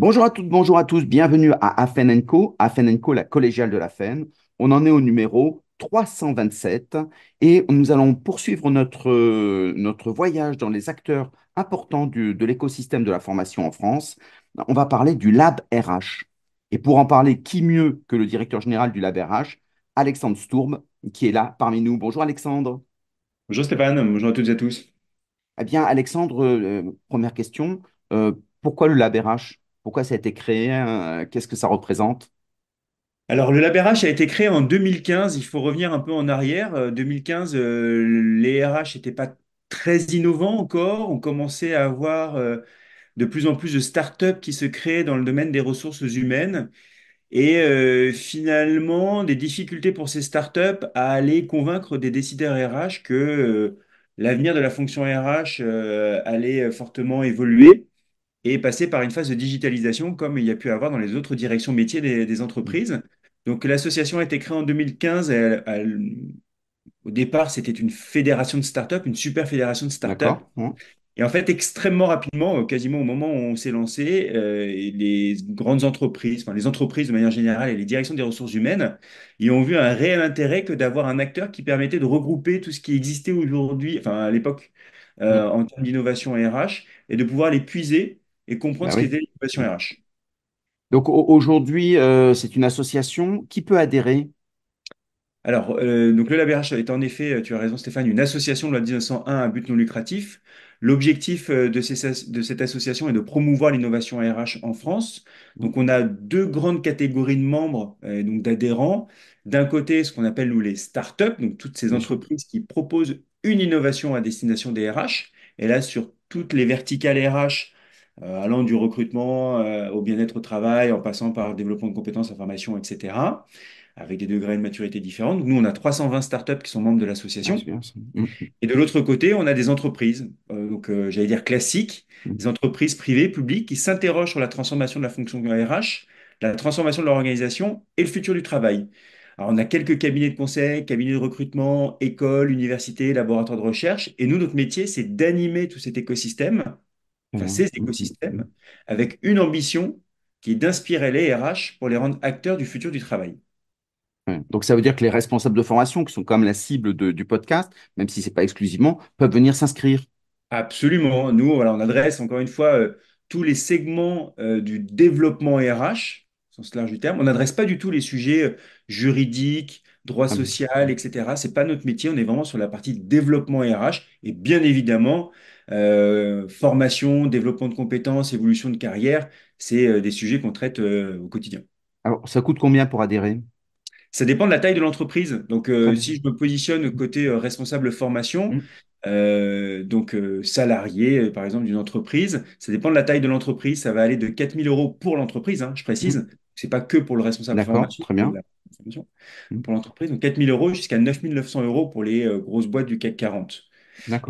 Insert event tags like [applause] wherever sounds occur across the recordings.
Bonjour à toutes, bonjour à tous, bienvenue à Afen Co, Afen Co, la collégiale de la FEN. On en est au numéro 327 et nous allons poursuivre notre, notre voyage dans les acteurs importants de l'écosystème de la formation en France. On va parler du Lab RH. Et pour en parler, qui mieux que le directeur général du Lab RH, Alexandre Stourbe, qui est là parmi nous. Bonjour Alexandre. Bonjour Stéphane, bonjour à toutes et à tous. Eh bien Alexandre, euh, première question, euh, pourquoi le Lab RH pourquoi ça a été créé euh, Qu'est-ce que ça représente alors, le LabRH a été créé en 2015. Il faut revenir un peu en arrière. 2015, euh, euh, les RH n'étaient pas très innovants encore. On commençait à avoir de plus en plus de startups qui se créaient dans le domaine des ressources humaines. Et finalement, des difficultés pour ces startups à aller convaincre des décideurs RH que l'avenir de la fonction RH allait fortement évoluer et passer par une phase de digitalisation comme il y a pu avoir dans les autres directions métiers des, entreprises. Donc l'association a été créée en 2015. Elle, au départ, c'était une fédération de start-up, une super fédération de start-up. Et en fait, extrêmement rapidement, euh, quasiment au moment où on s'est lancé, euh, les grandes entreprises, enfin les entreprises de manière générale et les directions des ressources humaines, ils ont vu un réel intérêt que d'avoir un acteur qui permettait de regrouper tout ce qui existait aujourd'hui, enfin à l'époque, euh, mm. en termes d'innovation RH, et de pouvoir les puiser et comprendre bah ce qu'était l'innovation RH. Donc aujourd'hui, euh, c'est une association. Qui peut adhérer alors, euh, donc le LabRH est en effet, euh, tu as raison Stéphane, une association de la 1901 à but non lucratif. L'objectif de, de, cette association est de promouvoir l'innovation RH en France. Donc, on a deux grandes catégories de membres, donc d'adhérents. D'un côté, ce qu'on appelle nous les startups, donc toutes ces entreprises qui proposent une innovation à destination des RH. Et là, sur toutes les verticales RH, euh, allant du recrutement euh, au bien-être au travail, en passant par le développement de compétences, information, formation, etc., avec des degrés de maturité différents. nous, on a 320 startups qui sont membres de l'association. Ah, mm. et de l'autre côté, on a des entreprises, euh, donc j'allais dire classiques, mm. des entreprises privées, publiques, qui s'interrogent sur la transformation de la fonction RH, la transformation de leur organisation et le futur du travail. Alors, on a quelques cabinets de conseil, cabinets de recrutement, écoles, universités, laboratoires de recherche. Et nous, notre métier, c'est d'animer tout cet écosystème enfin mmh. ces écosystèmes, avec une ambition qui est d'inspirer les RH pour les rendre acteurs du futur du travail. Donc ça veut dire que les responsables de formation, qui sont comme la cible du podcast, même si ce n'est pas exclusivement, peuvent venir s'inscrire. Absolument. Nous, on adresse encore une fois euh, tous les segments euh, du développement RH, au sens large du terme. On n'adresse pas du tout les sujets euh, juridiques, droit ah social, etc. Ce n'est pas notre métier. On est vraiment sur la partie développement RH. Et bien évidemment, euh, formation, développement de compétences, évolution de carrière, c'est euh, des sujets qu'on traite euh, au quotidien. Alors, ça coûte combien pour adhérer ça dépend de la taille de l'entreprise. Donc, ah si je me positionne côté responsable formation, mmh. donc salarié, par exemple, d'une entreprise, ça dépend de la taille de l'entreprise. Ça va aller de 4 000 euros pour l'entreprise, hein, je précise. Mmh. Ce n'est pas que pour le responsable formation. Très bien. Mmh. Pour l'entreprise, donc 4 000 euros jusqu'à 9 900 euros pour les grosses boîtes du CAC 40.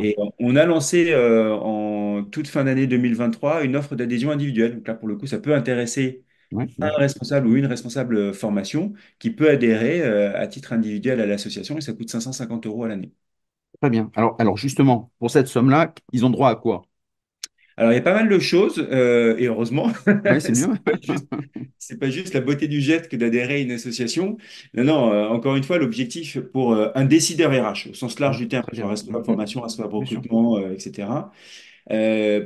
Et on a lancé euh, en toute fin d'année 2023 une offre d'adhésion individuelle. Donc là, pour le coup, ça peut intéresser un responsable ou une responsable euh, formation qui peut adhérer euh, à titre individuel à l'association et ça coûte 550 euros à l'année. Très bien. alors justement, pour cette somme-là, ils ont droit à quoi alors, il y a pas mal de choses, euh, et heureusement. [laughs] c'est mieux. pas, juste la beauté du geste que d'adhérer à une association. Non, non, euh, encore une fois, l'objectif pour euh, un décideur RH, au sens large du terme, la formation, recrutement, etc.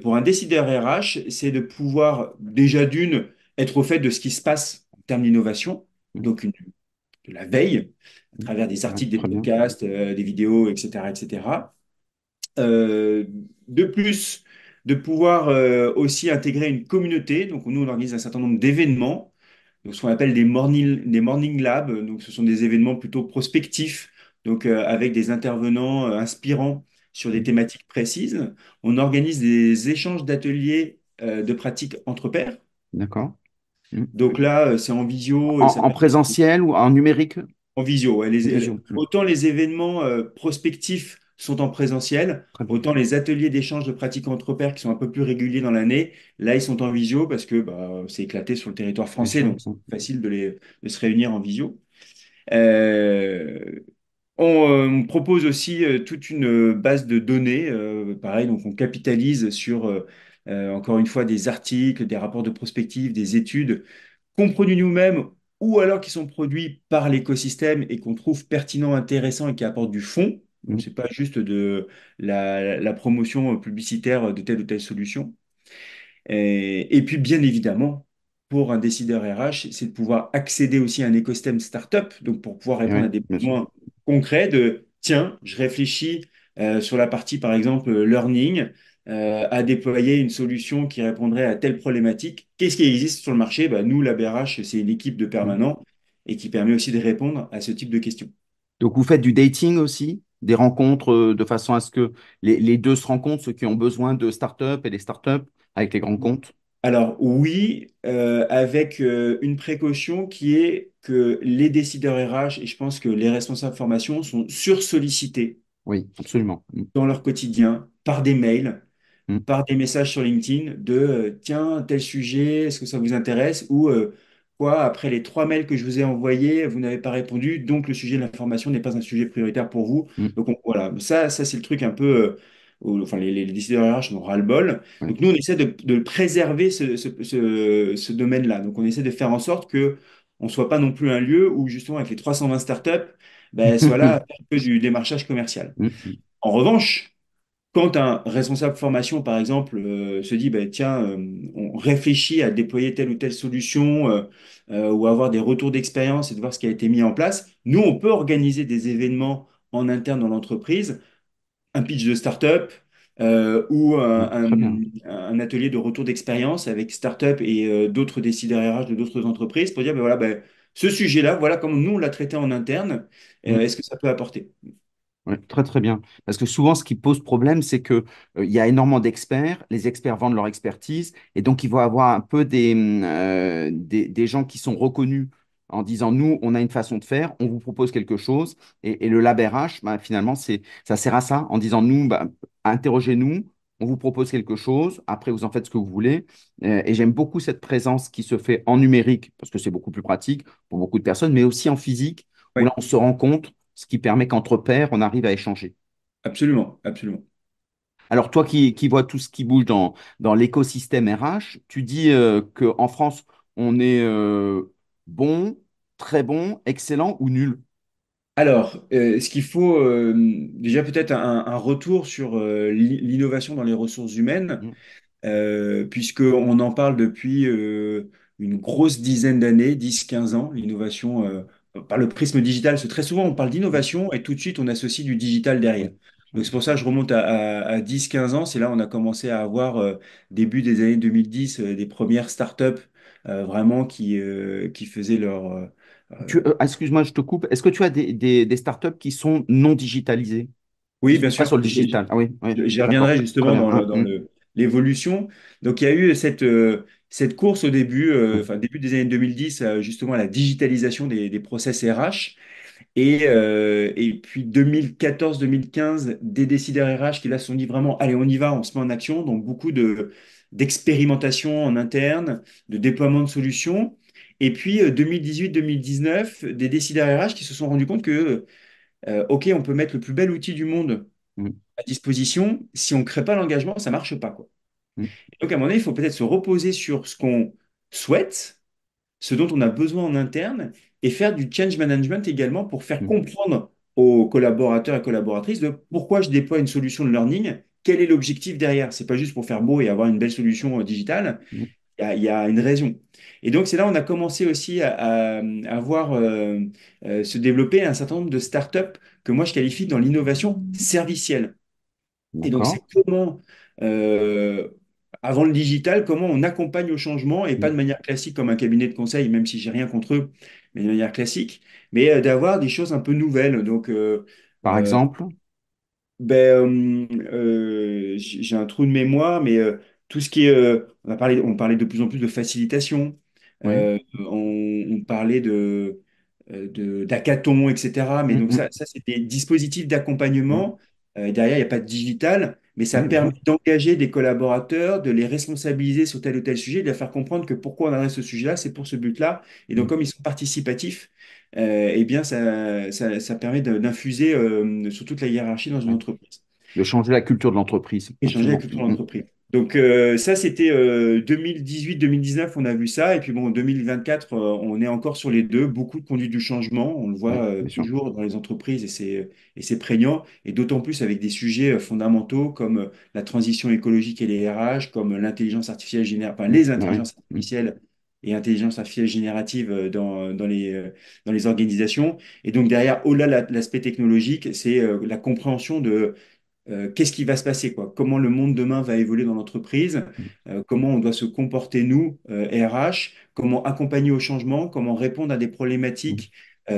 pour un décideur RH, c'est de pouvoir, déjà d'une, être au fait de ce qui se passe en termes d'innovation, mmh. donc de la veille, à mmh. travers des articles, ah, des podcasts, des vidéos, etc. etc. de plus, de pouvoir euh, aussi intégrer une communauté. Donc, nous, on organise un certain nombre d'événements, ce qu'on appelle des morning, des morning labs. Donc, ce sont des événements plutôt prospectifs, donc euh, avec des intervenants euh, inspirants sur des thématiques précises. On organise des échanges d'ateliers de pratiques entre pairs. D'accord. Donc là, c'est en visio. En, présentiel ou en numérique En visio. Autant les événements prospectifs sont en présentiel. Autant les ateliers d'échange de pratiques entre pairs qui sont un peu plus réguliers dans l'année, là, ils sont en visio parce que bah, c'est éclaté sur le territoire français, donc c'est facile de, les, se réunir en visio. Euh, euh, on, propose aussi euh, toute une base de données, pareil, donc on capitalise sur, encore une fois, des articles, des rapports de prospective, des études qu'on produit nous-mêmes ou alors qui sont produits par l'écosystème et qu'on trouve pertinent intéressant et qui apportent du fond. Ce n'est mmh. pas juste de la, promotion publicitaire de telle ou telle solution. Et, puis, bien évidemment, pour un décideur RH, c'est de pouvoir accéder aussi à un écosystème startup, donc pour pouvoir répondre à des besoins concrets de tiens, je réfléchis euh, sur la partie, par exemple, learning, euh, à déployer une solution qui répondrait à telle problématique. Qu'est-ce qui existe sur le marché bah, Nous, la BRH, c'est une équipe de mmh. permanents et qui permet aussi de répondre à ce type de questions. Donc, vous faites du dating aussi des rencontres euh, de façon à ce que les, deux se rencontrent, ceux qui ont besoin de start-up et des start-up avec les grands comptes Alors oui, euh, avec euh, une précaution qui est que les décideurs RH et je pense que les responsables formation sont sursollicités. Oui, absolument. Dans leur quotidien, par des mails, mm. par des messages sur LinkedIn de tiens, tel sujet, est-ce que ça vous intéresse ou après les trois mails que je vous ai envoyés, vous n'avez pas répondu, donc le sujet de l'information n'est pas un sujet prioritaire pour vous. Mm. Donc voilà, ça, ça c'est le truc un peu. Où, euh, enfin, les, les décideurs RH ont ras-le-bol. Donc, nous, on essaie de, préserver ce, domaine-là. Donc, on essaie de faire en sorte que on ne soit pas non plus un lieu où, justement, avec les 320 startups, ben, soit là, [laughs] un peu du démarchage commercial. Mm. En revanche, quand un responsable formation, par exemple, euh, se dit, ben, tiens, euh, on réfléchit à déployer telle ou telle solution euh, ou avoir des retours d'expérience et de voir ce qui a été mis en place, nous, on peut organiser des événements en interne dans l'entreprise, un pitch de start-up ou un, atelier de retour d'expérience avec start-up et d'autres décideurs RH de d'autres entreprises pour dire, ben, voilà, ben, ce sujet-là, voilà comment nous, on l'a traité en interne, mm. est-ce que ça peut apporter très très bien. Parce que souvent, ce qui pose problème, c'est que euh, il y a énormément d'experts, les experts vendent leur expertise, et donc il va avoir un peu mm, euh, des, des, gens qui sont reconnus en disant nous, on a une façon de faire, on vous propose quelque chose, et, le lab bah, finalement, ça sert à ça, en disant nous, bah, interrogez-nous, on vous propose quelque chose, après vous en faites ce que vous voulez. Euh, et j'aime beaucoup cette présence qui se fait en numérique, parce que c'est beaucoup plus pratique pour beaucoup de personnes, mais aussi en physique, où là on se rencontre, ce qui permet qu'entre pairs, on arrive à échanger. Absolument, absolument. Alors toi qui, qui vois tout ce qui bouge dans, l'écosystème RH, tu dis euh, qu'en France, on est euh, bon, très bon, excellent ou nul alors, euh, est ce qu'il faut déjà peut-être un, retour sur l'innovation dans les ressources humaines, mmh. puisqu'on en parle depuis une grosse dizaine d'années, 10-15 ans, l'innovation par le prisme digital, c'est très souvent on parle d'innovation et tout de suite on associe du digital derrière. Donc c'est pour ça que je remonte à, 10-15 ans, c'est là on a commencé à avoir, euh, début des années 2010, euh, des premières startups euh, vraiment qui, qui faisaient leur... Excuse-moi, je te coupe. Est-ce que tu as des, startups qui sont non digitalisées Oui, bien sûr. Pas sur le digital. Ah, oui, J'y reviendrai justement dans, mmh, mmh. l'évolution. Donc il y a eu cette, cette course au début, euh, enfin début des années 2010, euh, justement à la digitalisation des, process RH. Euh, et, puis 2014-2015, des décideurs RH qui là se sont dit vraiment, allez, on y va, on se met en action. Donc beaucoup de, d'expérimentation en interne, de déploiement de solutions. Et puis 2018-2019, des décideurs RH qui se sont rendus compte que, OK, on peut mettre le plus bel outil du monde mm. à disposition. Si on ne crée pas l'engagement, ça ne marche pas. Quoi. Mm. Donc, à un moment donné, il faut peut-être se reposer sur ce qu'on souhaite, ce dont on a besoin en interne, et faire du change management également pour faire mm. comprendre aux collaborateurs et collaboratrices de pourquoi je déploie une solution de learning, quel est l'objectif derrière. C'est pas juste pour faire beau et avoir une belle solution euh, digitale. Mm. Il y, a une raison. Et donc, c'est là on a commencé aussi à, voir euh, euh, se développer un certain nombre de startups que moi je qualifie dans l'innovation servicielle. Et donc, c'est comment avant le digital, comment on accompagne au changement et pas de mm. manière classique comme un cabinet de conseil, même si j'ai rien contre eux, mais de manière classique, mais euh, d'avoir des choses un peu nouvelles. Donc, euh, Par euh, exemple ben, J'ai un trou de mémoire, mais tout ce qui est. on, on parlait de plus en plus de facilitation, on, parlait de d'hackathon, etc. Mais mm, donc mm. ça, ça c'est des dispositifs d'accompagnement. derrière, il n'y a pas de digital, mais ça permet d'engager des collaborateurs, de les responsabiliser sur tel ou tel sujet, de leur faire comprendre que pourquoi on adresse ce sujet-là, c'est pour ce but-là. Et donc, mm. comme ils sont participatifs, euh, eh bien, ça, ça, permet d'infuser euh, sur toute la hiérarchie dans une entreprise. De changer la culture de l'entreprise. Et changer la culture de l'entreprise. Donc euh, ça, c'était 2018-2019, euh, on a vu ça. Et puis bon, 2024, euh, on est encore sur les deux. Beaucoup de conduite du changement, on le voit toujours dans les entreprises et c'est, et c'est prégnant. Et d'autant plus avec des sujets fondamentaux comme la transition écologique et les RH, comme l'intelligence artificielle générative, les intelligences artificielles et intelligence artificielle générative dans, dans, les, dans les organisations. Et donc derrière, au-delà de l'aspect technologique, c'est la compréhension de euh, qu'est-ce qui va se passer, quoi comment le monde demain va évoluer dans l'entreprise, euh, comment on doit se comporter, nous, RH, euh, comment accompagner au changement, comment répondre à des problématiques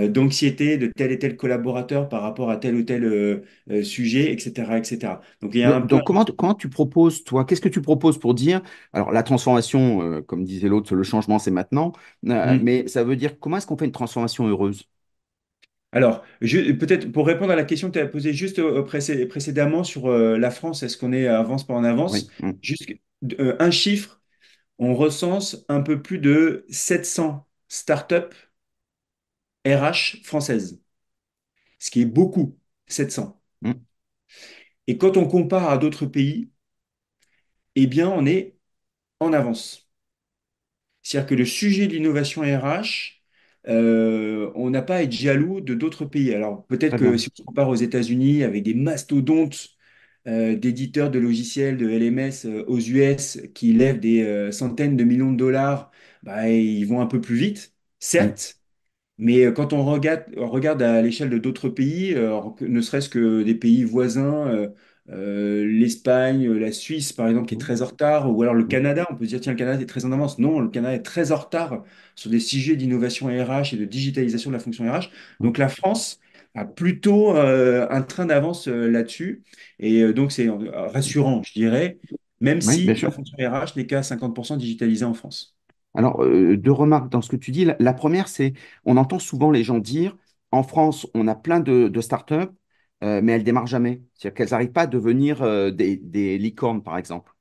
d'anxiété de tel et tel collaborateur par rapport à tel ou tel sujet, etc., etc. Donc, il y a un Donc comment, comment, tu proposes, toi, qu'est-ce que tu proposes pour dire, alors la transformation, comme disait l'autre, le changement, c'est maintenant, mmh. mais ça veut dire comment est-ce qu'on fait une transformation heureuse alors, peut-être pour répondre à la question que tu as posée juste euh, précédemment sur euh, la France, est-ce qu'on est avance, pas en avance euh, un chiffre, on recense un peu plus de 700 startups RH françaises, ce qui est beaucoup, 700. Mmh. Et quand on compare à d'autres pays, eh bien, on est en avance. C'est-à-dire que le sujet de l'innovation RH, euh, on n'a pas à être jaloux de d'autres pays. Alors peut-être que si on compare aux États-Unis avec des mastodontes euh, d'éditeurs de logiciels de LMS euh, aux US qui lèvent des centaines de millions de dollars, bah, ils vont un peu plus vite, certes. Mais quand on regarde, on regarde à l'échelle de d'autres pays, ne serait-ce que des pays voisins euh, l'Espagne, la Suisse, par exemple, qui est très en retard, ou alors le Canada. On peut se dire, tiens, le Canada est très en avance. Non, le Canada est très en retard sur des sujets d'innovation RH et de digitalisation de la fonction RH. Donc la France a plutôt euh, un train d'avance euh, là-dessus. Et donc c'est rassurant, je dirais, même si la fonction RH n'est qu'à 50% digitalisée en France. Alors, deux remarques dans ce que tu dis. La, première, c'est on entend souvent les gens dire, en France, on a plein de, de startups euh, mais elles démarrent jamais. C'est-à-dire qu'elles n'arrivent pas à devenir euh, des, licornes, par exemple.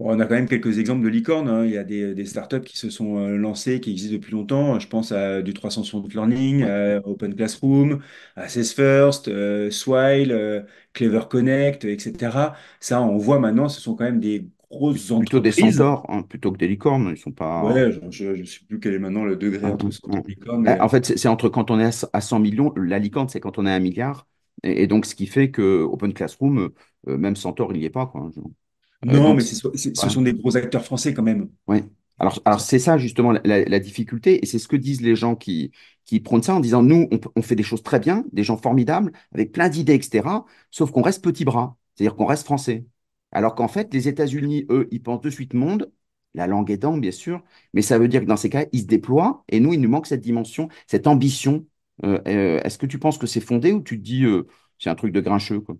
on a quand même quelques exemples de licornes. Hein. Il y a des, startups qui se sont euh, lancées, qui existent depuis longtemps. Je pense à du 360 Learning, Open Classroom, Assess First, Swile, Clever Connect, etc. Ça, on voit maintenant, ce sont quand même des grosses plutôt des centaures hein, plutôt que des licornes. Ils sont pas. Ouais, je ne sais plus quel est maintenant le degré ah, entre ce bah, En fait, c'est entre quand on est à 100 millions, la licorne, c'est quand on est à 1 milliard. Et, donc, ce qui fait que Open Classroom, euh, même sans tort, il n'y est pas. Quoi. Hein, euh, non, mais ce sont des gros acteurs français quand même. Oui. Alors, c'est ça justement la, difficulté, et c'est ce que disent les gens qui, qui prônent ça en disant nous, on, fait des choses très bien, des gens formidables, avec plein d'idées, etc. Sauf qu'on reste petit bras, c'est-à-dire qu'on reste français. Alors qu'en fait, les États-Unis, eux, ils pensent de suite monde, la langue est aidant, bien sûr, mais ça veut dire que dans ces cas, ils se déploient, et nous, il nous manque cette dimension, cette ambition euh, euh, est-ce que tu penses que c'est fondé ou tu te dis euh, c'est un truc de grincheux quoi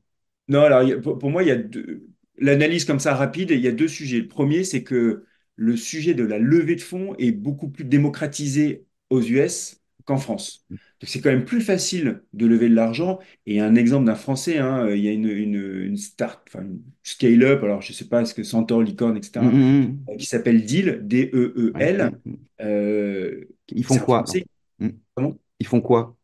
Non, alors pour moi, il y a deux... l'analyse comme ça rapide, il y a deux sujets. Le premier, c'est que le sujet de la levée de fonds est beaucoup plus démocratisé aux US qu'en France. donc c'est quand même plus facile de lever de l'argent. Et un exemple d'un Français, hein, il y a une, une, start, enfin une scale-up, alors je ne sais pas, ce que Centaur, Licorne, etc., mmh, mmh, mmh. qui s'appelle Deal, D-E-E-L. Ils font quoi ils font quoi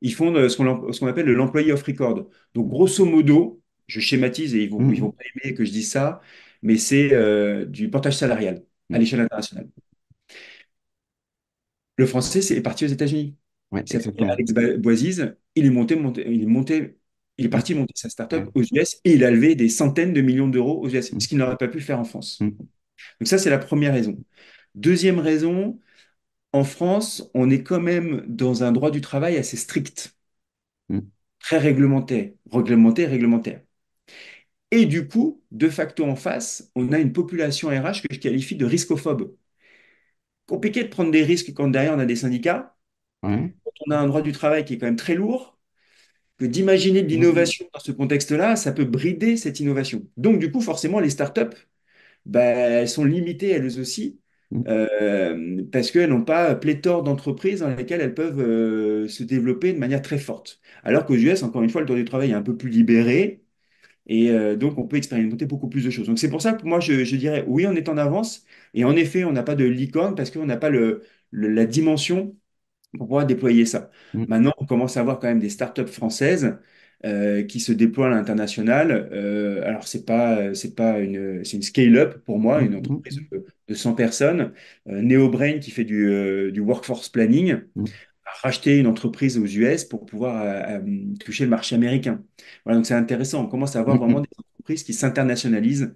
Ils font euh, ce qu'on appelle appelle l'employé off record. Donc, grosso modo, je schématise et ils vont, mmh. vont pas aimer que je dise ça, mais c'est euh, du portage salarial à mmh. l'échelle internationale. Le français, c'est parti aux États-Unis. Alex Boisise, il est monté, il est monté, il est parti monter sa startup up aux US et il a levé des centaines de millions d'euros aux US, unis mmh. ce qu'il n'aurait pas pu faire en France. Donc ça, c'est la première raison. Deuxième raison, en France, on est quand même dans un droit du travail assez strict, mm. très réglementé, réglementé, réglementaire. Et du coup, de facto en face, on a une population RH que je qualifie de riscophobe. Compliqué de prendre des risques quand derrière on a des syndicats, quand on a un droit du travail qui est quand même très lourd, que d'imaginer de l'innovation dans ce contexte-là, ça peut brider cette innovation. Donc du coup, forcément, les startups, bah, elles sont limitées elles aussi euh, parce qu'elles n'ont pas pléthore d'entreprises dans lesquelles elles peuvent euh, se développer de manière très forte. Alors qu'aux US, encore une fois, le temps du travail est un peu plus libéré, et euh, donc on peut expérimenter beaucoup plus de choses. Donc c'est pour ça que moi, je, dirais, oui, on est en avance, et en effet, on n'a pas de licorne parce qu'on n'a pas le, la dimension pour pouvoir déployer ça. Mm. Maintenant, on commence à avoir quand même des startups françaises euh, qui se déploie à l'international. Euh, alors, c'est pas, c'est pas une, c'est une scale-up pour moi, une mm-hmm. entreprise de, 100 personnes. Euh, NeoBrain qui fait du, du workforce planning mm. a racheté une entreprise aux US pour pouvoir toucher le marché américain. Voilà, donc c'est intéressant. On commence à avoir mm-hmm. vraiment des entreprises qui s'internationalisent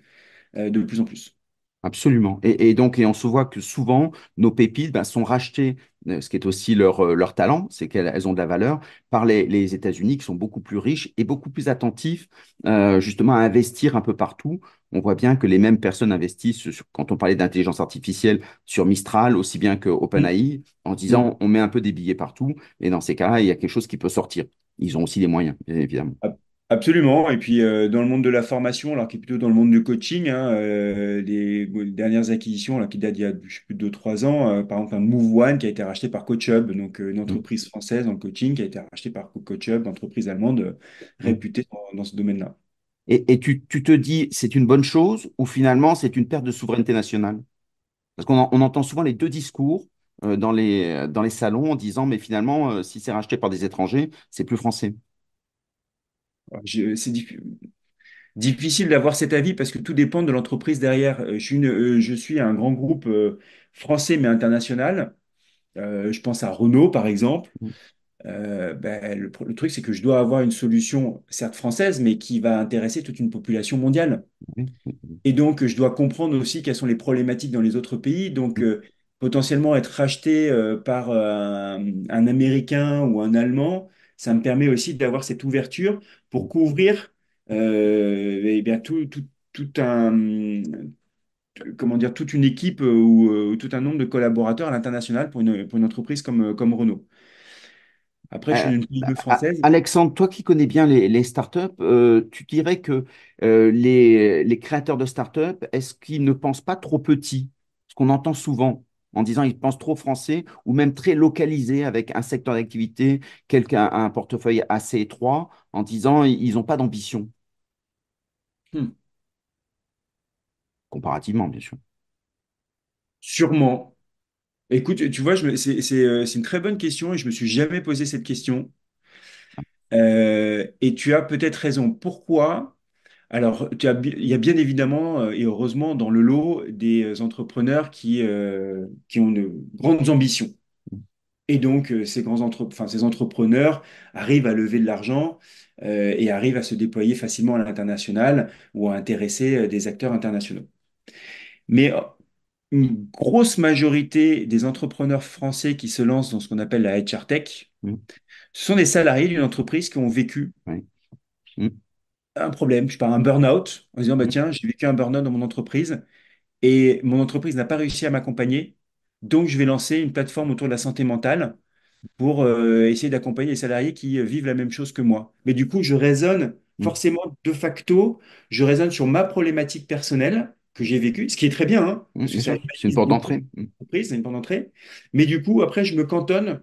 de plus en plus. Absolument. Et, donc, et on se voit que souvent, nos pépites ben, sont rachetées, euh, ce qui est aussi leur, euh, leur talent, c'est qu'elles ont de la valeur, par les, États-Unis qui sont beaucoup plus riches et beaucoup plus attentifs euh, justement à investir un peu partout. On voit bien que les mêmes personnes investissent, quand on parlait d'intelligence artificielle, sur Mistral, aussi bien que mmh. OpenAI, en mmh. disant on met un peu des billets partout. Et dans ces cas-là, il y a quelque chose qui peut sortir. Ils ont aussi des moyens, bien évidemment. Ah, Absolument. Et puis euh, dans le monde de la formation, alors qui est plutôt dans le monde du coaching, hein, euh, les, dernières acquisitions, là qui datent il y a plus de 2 ans, euh, par exemple un Move One qui a été racheté par CoachHub, donc une mmh. entreprise française en coaching qui a été rachetée par une entreprise allemande mmh. réputée dans, ce domaine-là. Et, tu, te dis c'est une bonne chose ou finalement c'est une perte de souveraineté nationale Parce qu'on entend souvent les deux discours dans, les, dans les salons en disant mais finalement si c'est racheté par des étrangers, c'est plus français. C'est difficile d'avoir cet avis parce que tout dépend de l'entreprise derrière. Euh, euh, je suis, un grand groupe euh, français mais international. je pense à Renault par exemple. Mmh. Ben, le, truc, c'est que je dois avoir une solution, certes française, mais qui va intéresser toute une population mondiale. Mmh, mmh, Et donc, je dois comprendre aussi quelles sont les problématiques dans les autres pays. Donc, potentiellement être racheté par un, Américain ou un Allemand, ça me permet aussi d'avoir cette ouverture pour couvrir euh, eh tout, un, comment dire, toute une équipe euh, euh, ou, tout un nombre de collaborateurs à l'international pour une, entreprise comme, Renault. Après, je suis une française. Alexandre, toi qui connais bien les, startups, tu dirais que les, les, créateurs de startups, est-ce qu'ils ne pensent pas trop petit Ce qu'on entend souvent en disant ils pensent trop français ou même très localisé avec un secteur d'activité, quelqu'un un portefeuille assez étroit, en disant ils n'ont pas d'ambition. Hmm. Comparativement, bien sûr. Sûrement. Écoute, tu vois, euh, c'est une très bonne question et je me suis jamais posé cette question. Ah. Euh, et tu as peut-être raison. Pourquoi alors, il y a bien évidemment euh, et heureusement dans le lot des euh, entrepreneurs qui, euh, qui ont de grandes ambitions. Et donc, ces grands enfin, ces entrepreneurs arrivent à lever de l'argent et arrivent à se déployer facilement à l'international ou à intéresser des acteurs internationaux. Mais une grosse majorité des entrepreneurs français qui se lancent dans ce qu'on appelle la HR Tech, mmh. ce sont des salariés d'une entreprise qui ont vécu mmh un problème, je parle un burn-out, en disant, bah, mmh. tiens, j'ai vécu un burn-out dans mon entreprise et mon entreprise n'a pas réussi à m'accompagner, donc je vais lancer une plateforme autour de la santé mentale pour euh, essayer d'accompagner les salariés qui euh, vivent la même chose que moi. Mais du coup, je raisonne mmh. forcément de facto, je raisonne sur ma problématique personnelle que j'ai vécue, ce qui est très bien. Hein, mmh, c'est une porte d'entrée. C'est une porte d'entrée. Mais du coup, après, je me cantonne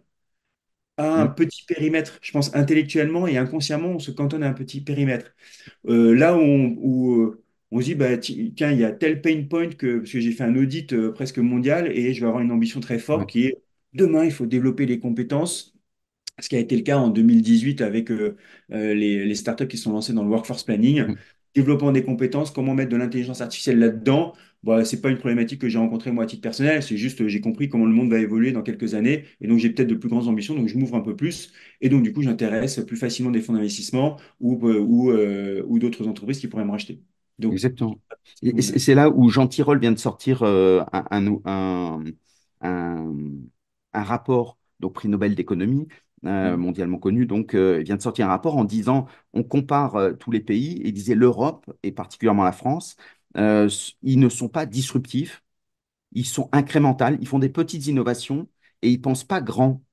petit périmètre. Je pense intellectuellement et inconsciemment, on se cantonne à un petit périmètre. Euh, là où euh, on, se dit, bah, tiens, il y a tel pain point que, parce que j'ai fait un audit euh, presque mondial et je vais avoir une ambition très forte qui est demain, il faut développer les compétences. Ce qui a été le cas en 2018 avec les, startups qui sont lancées dans le workforce planning. développant des compétences, comment mettre de l'intelligence artificielle là-dedans ce bah, c'est pas une problématique que j'ai rencontrée moi à titre personnel, c'est juste j'ai compris comment le monde va évoluer dans quelques années et donc j'ai peut-être de plus grandes ambitions, donc je m'ouvre un peu plus et donc du coup j'intéresse plus facilement des fonds d'investissement ou, euh, euh, d'autres entreprises qui pourraient me racheter. Exactement. c'est là où Jean Tirole vient de sortir euh, un, rapport, donc prix Nobel d'économie, mondialement connu, donc il vient de sortir un rapport en disant on compare tous les pays et il disait l'Europe et particulièrement la France euh, ils ne sont pas disruptifs, ils sont incrémentaux, ils font des petites innovations et ils pensent pas grand.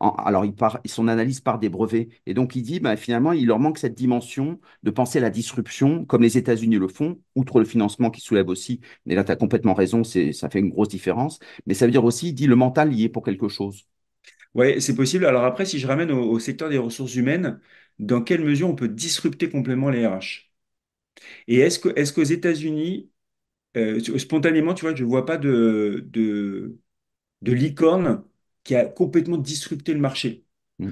alors, il part, son analyse part des brevets. Et donc, il dit, bah, finalement, il leur manque cette dimension de penser à la disruption, comme les États-Unis le font, outre le financement qui soulève aussi. Mais là, tu as complètement raison, ça fait une grosse différence. Mais ça veut dire aussi, il dit, le mental y est pour quelque chose. Oui, c'est possible. Alors après, si je ramène au, au secteur des ressources humaines, dans quelle mesure on peut disrupter complètement les RH et est-ce qu'aux États-Unis, euh, spontanément, tu vois, je vois pas de, licorne qui a complètement disrupté le marché. Mm.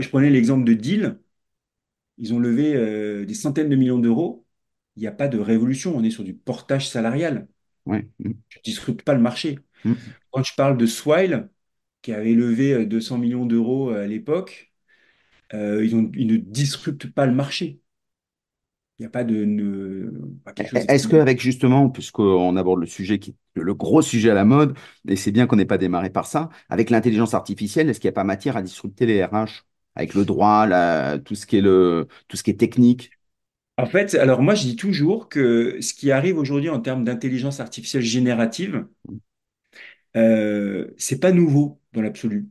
Je, prenais l'exemple de Deal. Ils ont levé euh, des centaines de millions d'euros. Il n'y a pas de révolution. On est sur du portage salarial. Je ne mm. disrupte pas le marché. Mm. Quand je parle de Swile, qui avait levé 200 euh, millions d'euros à l'époque, ils ne disruptent pas le marché. Il n'y a pas de. E-, est-ce qu'avec justement, puisqu'on aborde le sujet qui est le gros sujet à la mode, et c'est bien qu'on n'ait pas démarré par ça, avec l'intelligence artificielle, est-ce qu'il n'y a pas matière à disrupter les RH avec le droit, tout, ce qui est le, tout ce qui est technique En fait, alors moi je dis toujours que ce qui arrive aujourd'hui en termes d'intelligence artificielle générative, mmh. euh, ce n'est pas nouveau dans l'absolu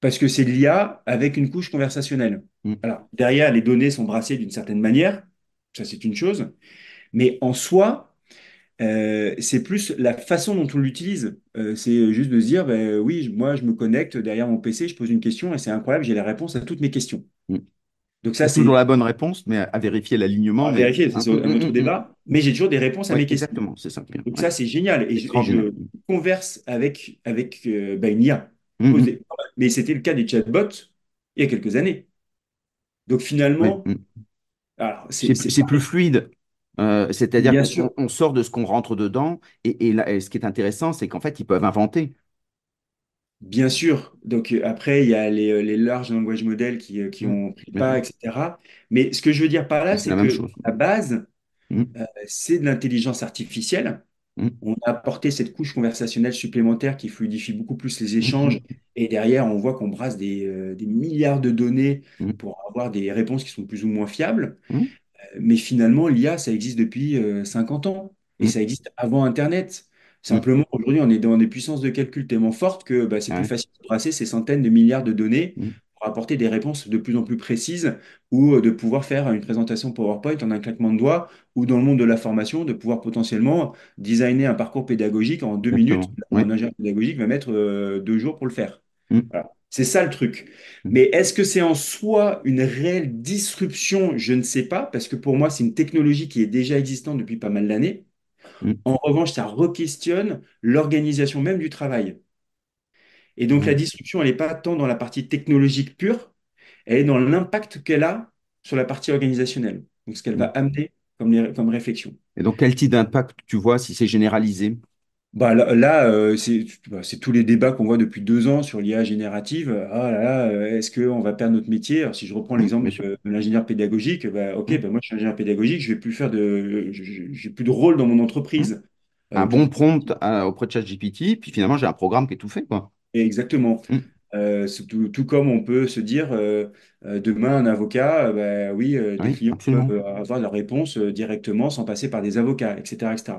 parce que c'est l'IA avec une couche conversationnelle. Mm. Alors, derrière, les données sont brassées d'une certaine manière, ça c'est une chose, mais en soi, euh, c'est plus la façon dont on l'utilise. Euh, c'est juste de se dire, ben oui, moi je me connecte derrière mon PC, je pose une question et c'est incroyable, j'ai la réponse à toutes mes questions. Mm. Donc ça, c'est toujours la bonne réponse, mais à vérifier l'alignement. À vérifier, c'est un, autre débat. Mm. Mais j'ai toujours des réponses à mes questions. Exactement, c'est ça. Donc ça, c'est génial. Et je, je, converse avec, avec euh, ben, une IA. Mmh, mmh. Mais c'était le cas des chatbots il y a quelques années. Donc finalement, mmh. c'est plus fluide. Euh, c'est-à-dire qu'on sort de ce qu'on rentre dedans, et, ce qui est intéressant, c'est qu'en fait, ils peuvent inventer. Bien sûr. Donc euh, après, il y a les, euh, les large language models qui, qui ont pris pas, etc. Mais ce que je veux dire par là, ah, c'est que la base, c'est de l'intelligence artificielle Mm. On a apporté cette couche conversationnelle supplémentaire qui fluidifie beaucoup plus les échanges. Mm-hmm. Et derrière, on voit qu'on brasse des, euh, milliards de données mm. pour avoir des réponses qui sont plus ou moins fiables. Mm. Euh, mais finalement, l'IA, ça existe depuis 50 euh, ans. Et ça existe avant Internet. Simplement, aujourd'hui, on est dans des puissances de calcul tellement fortes que bah, c'est plus facile de brasser ces centaines de milliards de données pour apporter des réponses de plus en plus précises ou euh, de pouvoir faire une présentation PowerPoint en un claquement de doigts ou dans le monde de la formation, de pouvoir potentiellement designer un parcours pédagogique en deux minutes. Un ingénieur pédagogique va mettre euh, deux jours pour le faire. Mmh. C'est ça le truc. Mmh. Mais est-ce que c'est en soi une réelle disruption Je ne sais pas, parce que pour moi, c'est une technologie qui est déjà existante depuis pas mal d'années. Mmh. En revanche, ça re l'organisation même du travail. Et donc, la mm. disruption, elle n'est pas tant dans la partie technologique pure, elle est dans l'impact qu'elle a sur la partie organisationnelle, donc ce qu'elle va mm. amener comme, réflexion. Et donc, quel type d'impact tu vois si c'est généralisé bah là, euh, bah, c'est tous les débats qu'on voit depuis deux ans sur l'IA générative. Ah là là, euh, est-ce qu'on va perdre notre métier Si je reprends mm, l'exemple de l'ingénieur pédagogique, bah, ok, bah, moi je suis ingénieur pédagogique, je vais plus faire de, j'ai plus de rôle dans mon entreprise. Un euh, bon prompt auprès de ChatGPT, puis finalement j'ai un programme qui est tout fait, quoi. Exactement. Mm. Euh, tout, comme on peut se dire euh, euh, demain un avocat, bah, oui, des clients peuvent avoir leur réponse directement sans passer par des avocats, etc., etc.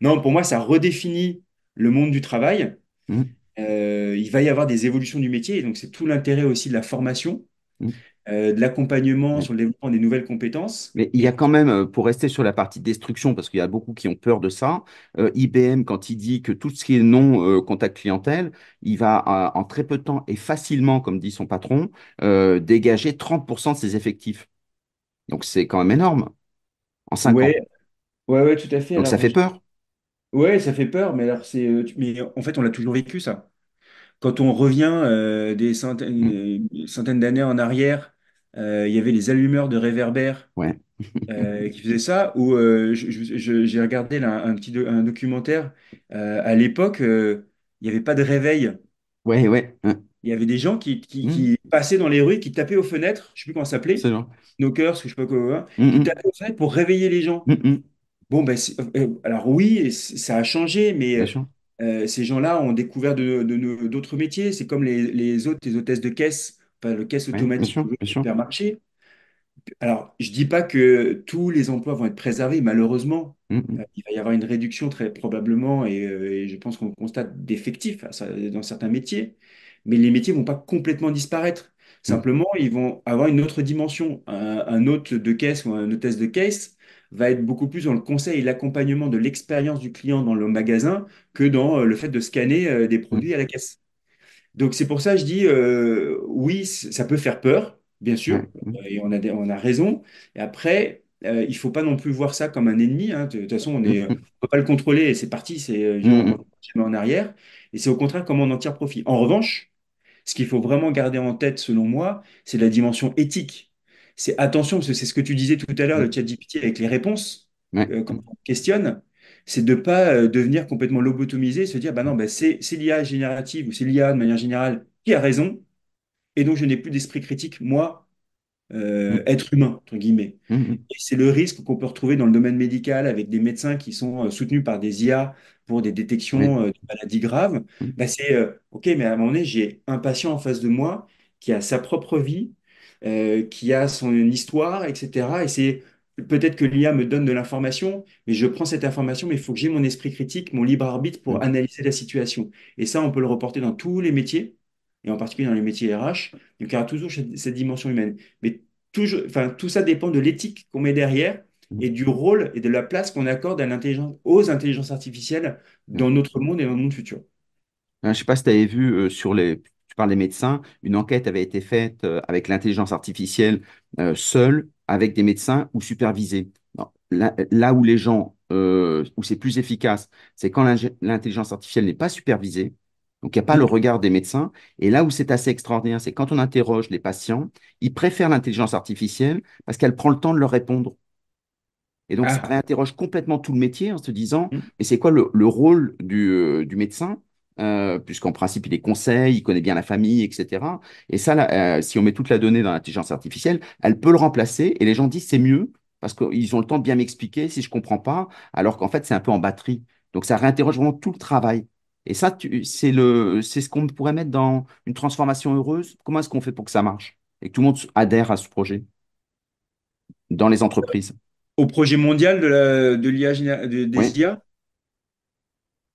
Non, pour moi, ça redéfinit le monde du travail. Mm. il va y avoir des évolutions du métier, donc c'est tout l'intérêt aussi de la formation. Mm. Euh, de l'accompagnement sur le développement des nouvelles compétences. Mais il y a quand même, euh, pour rester sur la partie destruction, parce qu'il y a beaucoup qui ont peur de ça, euh, IBM, quand il dit que tout ce qui est non contact clientèle, il va en très peu de temps et facilement, comme dit son patron, dégager 30% de ses effectifs. Donc c'est quand même énorme, en 5 ans. Oui, tout à fait. Donc ça fait peur. Oui, ça fait peur, mais alors c'est, mais en fait, on l'a toujours vécu ça. Quand on revient mmh. des centaines d'années en arrière euh, il y avait les allumeurs de réverbères euh, qui faisaient ça, ou euh, j'ai regardé un petit un documentaire. à l'époque, il n'y avait pas de réveil. Ouais, ouais. Il y avait des gens hmm. qui, passaient dans les rues, qui tapaient aux fenêtres, je ne sais plus comment ça s'appelait, knockers, je sais pas quoi, hmm, hmm. tapaient aux pour réveiller les gens. Bon, ben, alors oui, ça a changé, mais ces gens-là ont découvert d'autres métiers. C'est comme les, les hôtes, les hôtesses de caisse le caisse automatique du supermarché. Alors, je ne dis pas que tous les emplois vont être préservés, malheureusement. Mm, mm. Euh, il va y avoir une réduction très probablement, et, euh, je pense qu'on constate d'effectifs dans certains métiers, mais les métiers ne vont pas complètement disparaître. Mm. Simplement, ils vont avoir une autre dimension. Un, un hôte de caisse ou un hôtesse de caisse va être beaucoup plus dans le conseil et l'accompagnement de l'expérience du client dans le magasin que dans euh, le fait de scanner des produits à la caisse. Donc c'est pour ça que je dis, euh, oui, ça peut faire peur, bien sûr, et on a, on a raison. Et après, euh, il ne faut pas non plus voir ça comme un ennemi. Hein. De, toute façon, on [laughs] ne peut pas le contrôler et c'est parti, c'est euh, mm, mm. en arrière. Et c'est au contraire comment on en tire profit. En revanche, ce qu'il faut vraiment garder en tête, selon moi, c'est la dimension éthique. C'est attention, parce que c'est ce que tu disais tout à l'heure, le chat GPT avec les réponses, quand on questionne c'est de ne pas euh, devenir complètement lobotomisé et se dire, bah non, bah c'est l'IA générative ou c'est l'IA de manière générale qui a raison, et donc je n'ai plus d'esprit critique, moi, euh, mmh. être humain, entre guillemets. Mmh, mmh. c'est le risque qu'on peut retrouver dans le domaine médical avec des médecins qui sont euh, soutenus par des IA pour des détections de maladies graves. Bah, c'est, OK, mais à un moment donné, j'ai un patient en face de moi qui a sa propre vie, qui a son histoire, etc. Et c'est peut-être que l'IA me donne de l'information, mais je prends cette information, mais il faut que j'ai mon esprit critique, mon libre arbitre pour mm. analyser la situation. Et ça, on peut le reporter dans tous les métiers, et en particulier dans les métiers RH. Donc, il y toujours cette dimension humaine. Mais toujours, enfin, tout ça dépend de l'éthique qu'on met derrière mm. et du rôle et de la place qu'on accorde à l'intelligence, aux intelligences artificielles mm. dans notre monde et dans le monde futur. Euh, je ne sais pas si tu avais vu euh, sur les, tu parles des médecins, une enquête avait été faite euh, avec l'intelligence artificielle seule avec des médecins ou supervisés. là, où les gens, euh, où c'est plus efficace, c'est quand l'intelligence artificielle n'est pas supervisée, donc il n'y a pas le regard des médecins. Et là où c'est assez extraordinaire, c'est quand on interroge les patients, ils préfèrent l'intelligence artificielle parce qu'elle prend le temps de leur répondre. Et donc, ça ah. réinterroge complètement tout le métier en se disant, mmh. mais c'est quoi le, rôle du euh, médecin euh, puisqu'en principe, il est conseil, il connaît bien la famille, etc. Et ça, euh, si on met toute la donnée dans l'intelligence artificielle, elle peut le remplacer et les gens disent c'est mieux parce qu'ils ont le temps de bien m'expliquer si je comprends pas, alors qu'en fait, c'est un peu en batterie. Donc, ça réinterroge vraiment tout le travail. Et ça, c'est le, c'est ce qu'on pourrait mettre dans une transformation heureuse. Comment est-ce qu'on fait pour que ça marche et que tout le monde adhère à ce projet dans les entreprises Au projet mondial de l'IA, des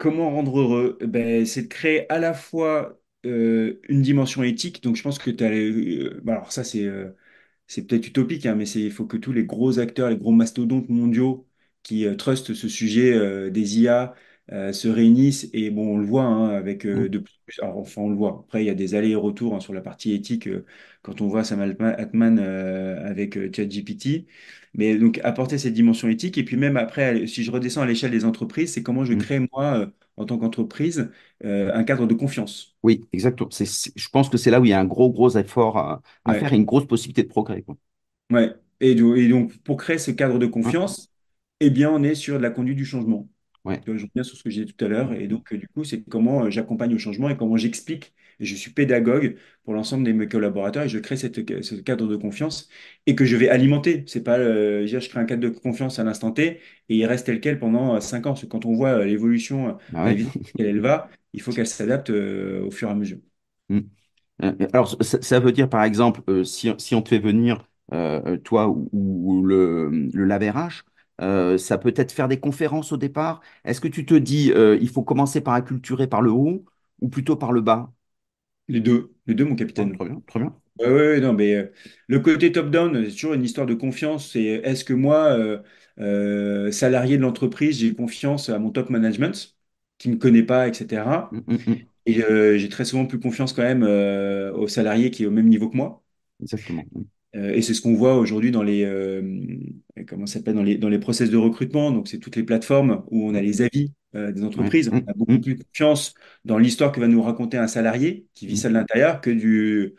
Comment rendre heureux? Ben, c'est de créer à la fois euh, une dimension éthique. Donc, je pense que tu as. Euh, bah, alors, ça, c'est euh, c'est peut-être utopique, hein, mais c'est- il faut que tous les gros acteurs, les gros mastodontes mondiaux qui trustent ce sujet des IA se réunissent. Et bon, on le voit hein, avec mmh. de plus en plus. Alors, enfin, on le voit. Après, il y a des allers retours hein, sur la partie éthique quand on voit Sam Altman avec Chad ChatGPT. Mais donc apporter cette dimension éthique. Et puis même après, si je redescends à l'échelle des entreprises, c'est comment je mm. crée, moi, euh, en tant qu'entreprise, euh, un cadre de confiance. Oui, exactement. je pense que c'est là où il y a un gros, gros effort à, faire et une grosse possibilité de progrès. Oui. Et, donc, pour créer ce cadre de hein? confiance, eh bien, on est sur de la conduite du changement. Je reviens sur ce que j'ai dit tout à l'heure. Et donc, euh, du coup, c'est comment j'accompagne au changement et comment j'explique je suis pédagogue pour l'ensemble de mes collaborateurs et je crée ce cadre de confiance et que je vais alimenter. C'est pas, euh, je crée un cadre de confiance à l'instant T et il reste tel quel pendant 5 euh, ans. quand on voit euh, l'évolution, ah elle, va, il faut qu'elle s'adapte au fur et à mesure. Mmh. Alors, ça, veut dire, par exemple, si, on te fait venir, toi ou, le, le ça peut être faire des conférences au départ. Est-ce que tu te dis, il faut commencer par acculturer par le haut ou plutôt par le bas les deux, les deux, mon capitaine. Oh, très bien, Oui, non, mais euh, le côté top-down, c'est toujours une histoire de confiance. C'est euh, est-ce que moi, euh, salarié de l'entreprise, j'ai confiance à mon top management qui ne me connaît pas, etc. Et mmh, mmh, mmh. j'ai très souvent plus confiance quand même au salarié qui est au même niveau que moi. Exactement. et c'est ce qu'on voit aujourd'hui dans les, comment s'appelle dans les, dans les process de recrutement. Donc, c'est toutes les plateformes où on a les avis euh, des entreprises. On a beaucoup mm. plus confiance dans l'histoire que va nous raconter un salarié qui vit mm. ça de l'intérieur que mm. du,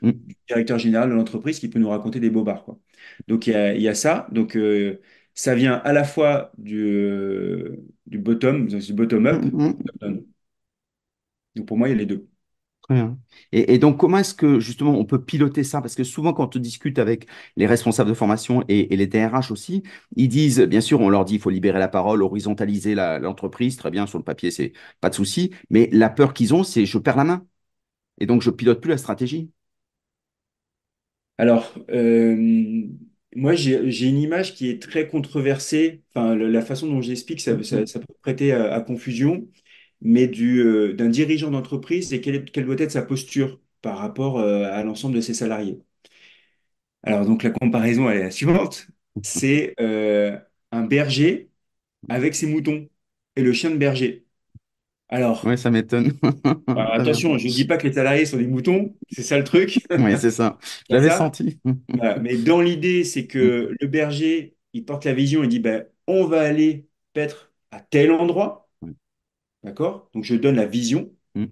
directeur général de l'entreprise qui peut nous raconter des bobards. Quoi. Donc il y, a ça. Donc euh, ça vient à la fois du, euh, du bottom, du bottom-up. donc pour moi, il y a les deux. Et, donc, comment est-ce que justement on peut piloter ça Parce que souvent, quand on discute avec les responsables de formation et, les DRH aussi, ils disent, bien sûr, on leur dit, il faut libérer la parole, horizontaliser l'entreprise. Très bien, sur le papier, c'est pas de souci. Mais la peur qu'ils ont, c'est je perds la main. Et donc, je pilote plus la stratégie. Alors, euh, moi, j'ai une image qui est très controversée. Enfin, la façon dont j'explique, ça, peut prêter à confusion mais euh, d'un dirigeant d'entreprise et quelle, doit être sa posture par rapport euh, à l'ensemble de ses salariés. Alors donc la comparaison elle est la suivante, c'est euh, un berger avec ses moutons et le chien de berger. Alors, ouais, ça m'étonne. [laughs] Bah, attention, je ne dis pas que les salariés sont des moutons, c'est ça le truc. oui, c'est ça. [laughs] J'avais senti. [laughs] Mais dans l'idée, c'est que le berger, il porte la vision, il dit ben, on va aller paître à tel endroit, D'accord Donc, je donne la vision. Hmm.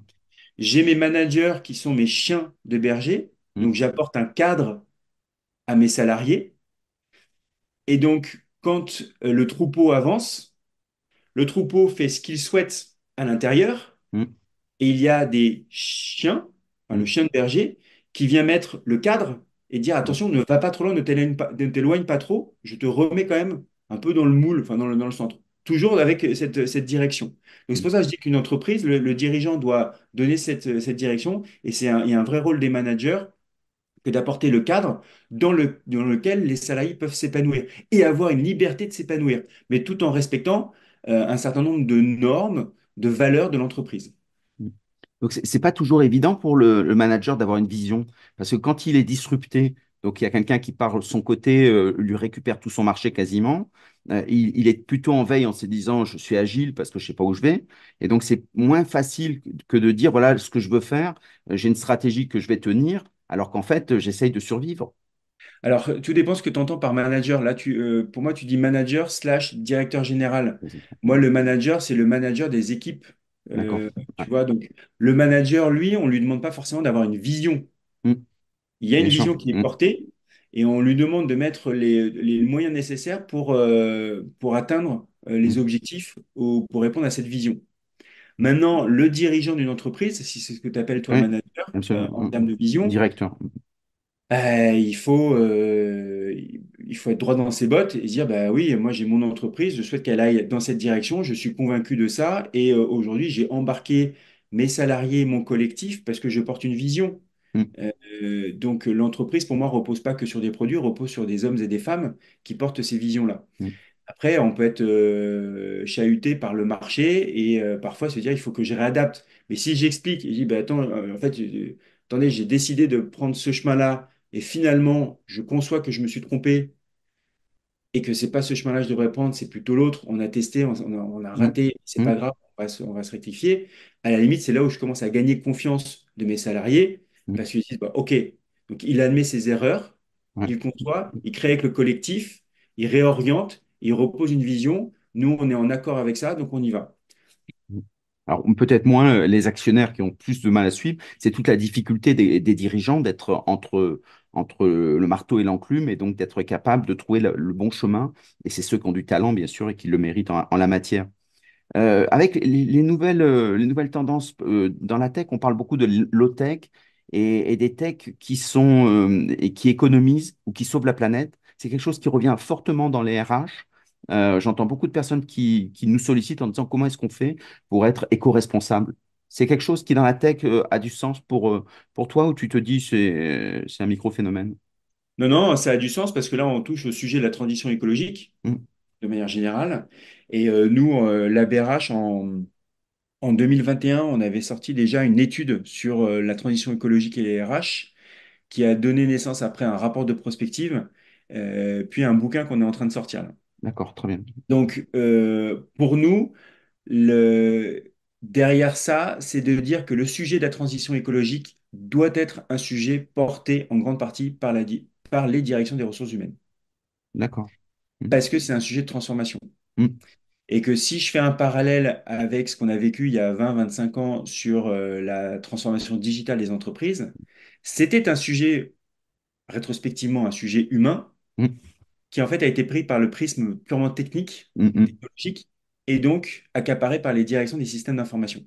J'ai mes managers qui sont mes chiens de berger. Hmm. Donc, j'apporte un cadre à mes salariés. Et donc, quand euh, le troupeau avance, le troupeau fait ce qu'il souhaite à l'intérieur. Hmm. Et il y a des chiens, le chien de berger, qui vient mettre le cadre et dire attention, ne va pas trop loin, ne t'éloigne pas, trop, je te remets quand même un peu dans le moule, enfin dans le centre toujours avec cette, direction. Donc c'est pour ça que je dis qu'une entreprise, le, dirigeant doit donner cette, direction et c'est un, un vrai rôle des managers que d'apporter le cadre dans, le, dans lequel les salariés peuvent s'épanouir et avoir une liberté de s'épanouir, mais tout en respectant euh, un certain nombre de normes, de valeurs de l'entreprise. Donc c'est pas toujours évident pour le manager d'avoir une vision parce que quand il est disrupté donc il y a quelqu'un qui parle son côté, euh, lui récupère tout son marché quasiment. Euh, il, est plutôt en veille en se disant je suis agile parce que je sais pas où je vais. Et donc c'est moins facile que de dire voilà ce que je veux faire, euh, j'ai une stratégie que je vais tenir, alors qu'en fait j'essaye de survivre. Alors, tout dépend ce que tu entends par manager. Là, tu, pour moi, tu dis manager slash directeur général. Moi, le manager, c'est le manager des équipes. tu vois, donc le manager, lui, on ne lui demande pas forcément d'avoir une vision. Il y a une vision qui est mm. portée et on lui demande de mettre les, moyens nécessaires pour, euh, pour atteindre euh, les mm. objectifs ou pour répondre à cette vision. Maintenant, le dirigeant d'une entreprise, si c'est ce que tu appelles toi manager euh, en mm. termes de vision, directeur, hein. ben, il faut il faut être droit dans ses bottes et dire bah oui, moi j'ai mon entreprise, je souhaite qu'elle aille dans cette direction, je suis convaincu de ça et aujourd'hui j'ai embarqué mes salariés, mon collectif parce que je porte une vision. Mm. Euh, donc euh, l'entreprise, pour moi, repose pas que sur des produits, repose sur des hommes et des femmes qui portent ces visions-là. Mm. Après, on peut être euh, chahuté par le marché et parfois se dire il faut que je réadapte. Mais si j'explique et je dis ben, attends, en fait, attendez, j'ai décidé de prendre ce chemin-là et finalement, je conçois que je me suis trompé et que c'est pas ce chemin-là que je devrais prendre, c'est plutôt l'autre. On a testé, on, a, mm. raté, c'est pas grave, on va se rectifier. À la limite, c'est là où je commence à gagner confiance de mes salariés parce qu'ils bah, OK, donc il admet ses erreurs, il conçoit, il crée avec le collectif, il réoriente, il repose une vision. Nous, on est en accord avec ça, donc on y va. Alors peut-être moins euh, les actionnaires qui ont plus de mal à suivre, c'est toute la difficulté des, dirigeants d'être entre, entre le marteau et l'enclume et donc d'être capable de trouver le, bon chemin. Et c'est ceux qui ont du talent, bien sûr, et qui le méritent en, la matière. Euh, avec les, nouvelles, euh, les nouvelles tendances dans la tech, on parle beaucoup de low-tech, et, des techs qui sont euh, et qui économisent ou qui sauvent la planète. C'est quelque chose qui revient fortement dans les RH. Euh, j'entends beaucoup de personnes qui, qui, nous sollicitent en disant comment est-ce qu'on fait pour être éco-responsable. C'est quelque chose qui, dans la tech, euh, a du sens pour, pour toi ou tu te dis c'est, c'est un micro-phénomène Non, non, ça a du sens parce que là, on touche au sujet de la transition écologique mmh. de manière générale. Et nous, la BRH, en, en 2021, on avait sorti déjà une étude sur euh, la transition écologique et les RH, qui a donné naissance après un rapport de prospective, euh, puis un bouquin qu'on est en train de sortir. D'accord, très bien. Donc, euh, pour nous, derrière ça, c'est de dire que le sujet de la transition écologique doit être un sujet porté en grande partie par, les directions des ressources humaines, D'accord. Mmh. parce que c'est un sujet de transformation. Mmh. Et que si je fais un parallèle avec ce qu'on a vécu il y a 20-25 ans sur euh, la transformation digitale des entreprises, c'était un sujet, rétrospectivement, un sujet humain, mmh. qui en fait a été pris par le prisme purement technique, mmh, mmh. technologique, et donc accaparé par les directions des systèmes d'information,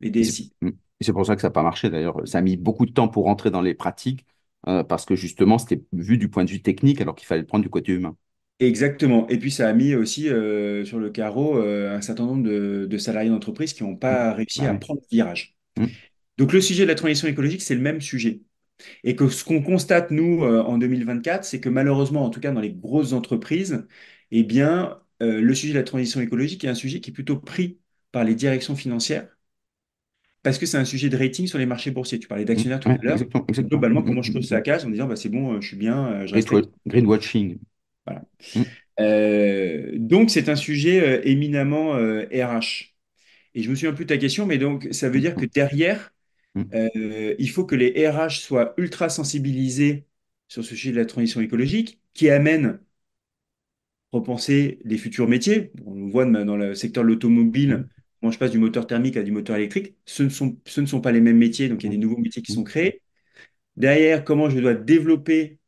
les DSI. C'est pour ça que ça n'a pas marché d'ailleurs. Ça a mis beaucoup de temps pour rentrer dans les pratiques, euh, parce que justement, c'était vu du point de vue technique, alors qu'il fallait le prendre du côté humain. Exactement. Et puis ça a mis aussi euh, sur le carreau euh, un certain nombre de, salariés d'entreprise qui n'ont pas mmh. réussi à prendre le virage. Mmh. Donc le sujet de la transition écologique, c'est le même sujet. Et que ce qu'on constate, nous, euh, en 2024, c'est que malheureusement, en tout cas dans les grosses entreprises, eh bien, le sujet de la transition écologique est un sujet qui est plutôt pris par les directions financières, parce que c'est un sujet de rating sur les marchés boursiers. Tu parlais d'actionnaires mmh. tout à l'heure. Globalement, comment je pose la case en disant, bah, c'est bon, je suis bien, je reste… »« greenwashing. Voilà. Mm. Euh, donc, c'est un sujet euh, éminemment RH. Euh, Et je me souviens plus de ta question, mais donc, ça veut dire que derrière, mm. il faut que les RH soient ultra sensibilisés sur ce sujet de la transition écologique qui amène repenser les futurs métiers. On le voit dans le secteur de l'automobile, moi je passe du moteur thermique à du moteur électrique, ce ne sont pas les mêmes métiers, donc il y a mm. des nouveaux métiers qui sont créés. Derrière, comment je dois développer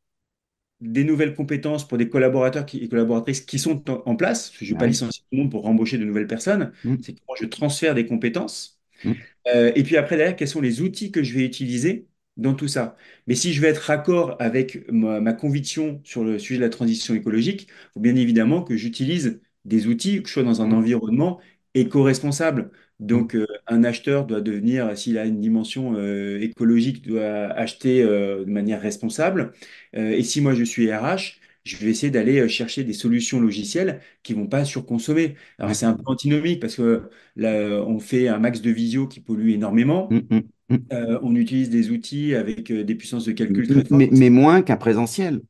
des nouvelles compétences pour des collaborateurs et collaboratrices qui sont en, place. Je ne vais bah pas licencier tout le monde pour embaucher de nouvelles personnes. Mm. C'est comment je transfère des compétences. Mm. Euh, et puis après, derrière, quels sont les outils que je vais utiliser dans tout ça Mais si je veux être raccord avec ma, ma conviction sur le sujet de la transition écologique, il faut bien évidemment que j'utilise des outils, que je sois dans un mm. environnement éco-responsable. Mm. Donc, euh, un acheteur doit devenir, s'il a une dimension euh, écologique, doit acheter euh, de manière responsable. et si moi je suis RH, je vais essayer d'aller chercher des solutions logicielles qui vont pas surconsommer. Alors, c'est un peu antinomique parce que là, on fait un max de visio qui pollue énormément. Mm, mm, on utilise des outils avec des puissances de calcul Mais, moins qu'un présentiel,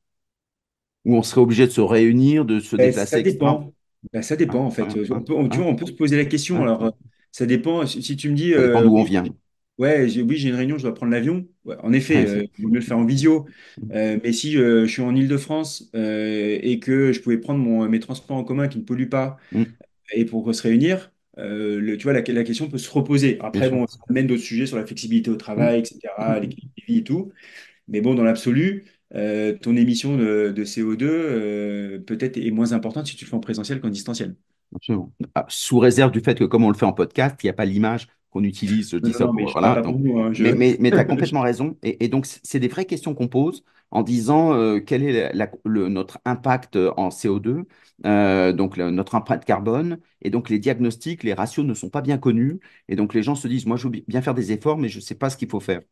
où on serait obligé de se réunir, de se ben, déplacer. Ça dépend. Bah, ça dépend, en fait. On peut, on, se poser la question. Hein. Alors, euh, ça dépend. Si tu me dis. Ça euh, on vient. Ouais, oui, j'ai une réunion, je dois prendre l'avion. en effet, il euh, vaut mieux le faire en visio. Mm. mais si je suis en Île-de-France et que je pouvais prendre mes transports en commun qui ne polluent pas mm. et pour se réunir, le, tu vois, la, question peut se reposer. Après, bon, ça amène d'autres sujets sur la flexibilité au travail, mm. etc., l'équilibre vie et tout. Mais bon, dans l'absolu, euh, ton émission de, CO2 euh, peut-être est moins importante si tu le fais en présentiel qu'en distanciel. Ah, sous réserve du fait que comme on le fait en podcast, il n'y a pas l'image qu'on utilise, mais tu as hein, [laughs] complètement raison. Et, donc, c'est des vraies questions qu'on pose en disant euh, quel est notre impact en CO2, donc notre empreinte carbone. Et donc, les diagnostics, les ratios ne sont pas bien connus. Et donc, les gens se disent, moi, je veux bien faire des efforts, mais je ne sais pas ce qu'il faut faire.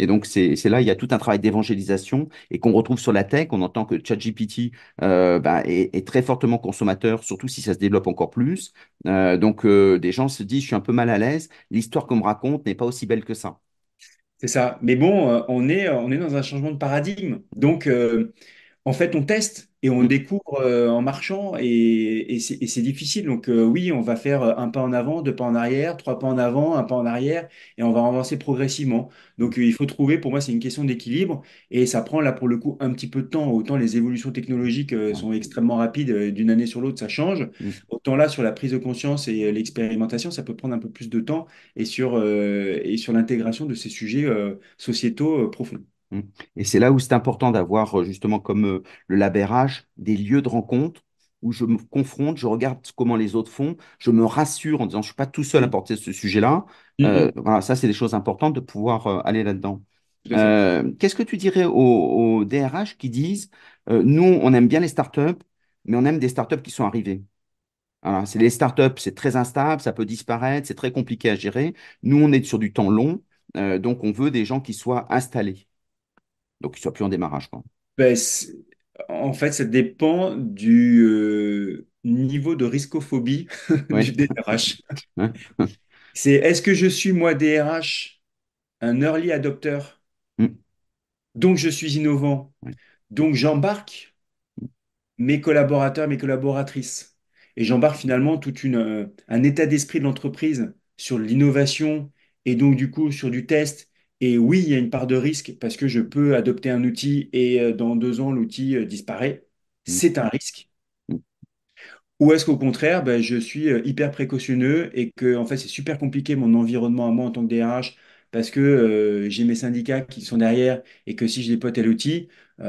Et donc, c'est là, il y a tout un travail d'évangélisation et qu'on retrouve sur la tech. On entend que ChatGPT euh, bah, est, très fortement consommateur, surtout si ça se développe encore plus. Euh, donc, euh, des gens se disent, je suis un peu mal à l'aise, l'histoire qu'on me raconte n'est pas aussi belle que ça. C'est ça. Mais bon, on est, on est dans un changement de paradigme. Donc, en fait, on teste et on mm. découvre euh, en marchant et, c'est difficile. Donc euh, oui, on va faire euh, un pas en avant, deux pas en arrière, trois pas en avant, un pas en arrière et on va avancer progressivement. Donc il faut trouver, pour moi, c'est une question d'équilibre et ça prend là pour le coup un petit peu de temps. Autant les évolutions technologiques sont extrêmement rapides d'une année sur l'autre, ça change. Mm. Autant là sur la prise de conscience et l'expérimentation, ça peut prendre un peu plus de temps et sur, et sur l'intégration de ces sujets sociétaux profonds. Mm. Et c'est là où c'est important d'avoir euh, justement comme euh, le labérage des lieux de rencontre où je me confronte, je regarde comment les autres font, je me rassure en disant je ne suis pas tout seul à mm. porter ce sujet-là. Mm, euh, voilà, ça c'est des choses importantes de pouvoir aller là-dedans. Qu'est-ce que tu dirais aux, DRH qui disent nous on aime bien les startups, mais on aime des startups qui sont arrivées. c'est les startups, c'est très instable, ça peut disparaître, c'est très compliqué à gérer. Nous on est sur du temps long, donc on veut des gens qui soient installés. Donc, il soit plus en démarrage. Ben, en fait, ça dépend du euh, niveau de riscophobie [laughs] du DRH. [laughs] C'est est-ce que je suis, moi, DRH, un early adopteur hmm. Donc, je suis innovant. Donc, j'embarque mes collaborateurs, mes collaboratrices. Et j'embarque finalement tout une euh, un état d'esprit de l'entreprise sur l'innovation et donc, du coup, sur du test et oui, il y a une part de risque parce que je peux adopter un outil et euh, dans deux ans, l'outil euh, disparaît. Mm. C'est un risque. Mm. Ou est-ce qu'au contraire, ben, je suis euh, hyper précautionneux et que en fait, c'est super compliqué mon environnement à moi en tant que DRH parce que j'ai mes syndicats qui sont derrière et que si je dépote tel outil, il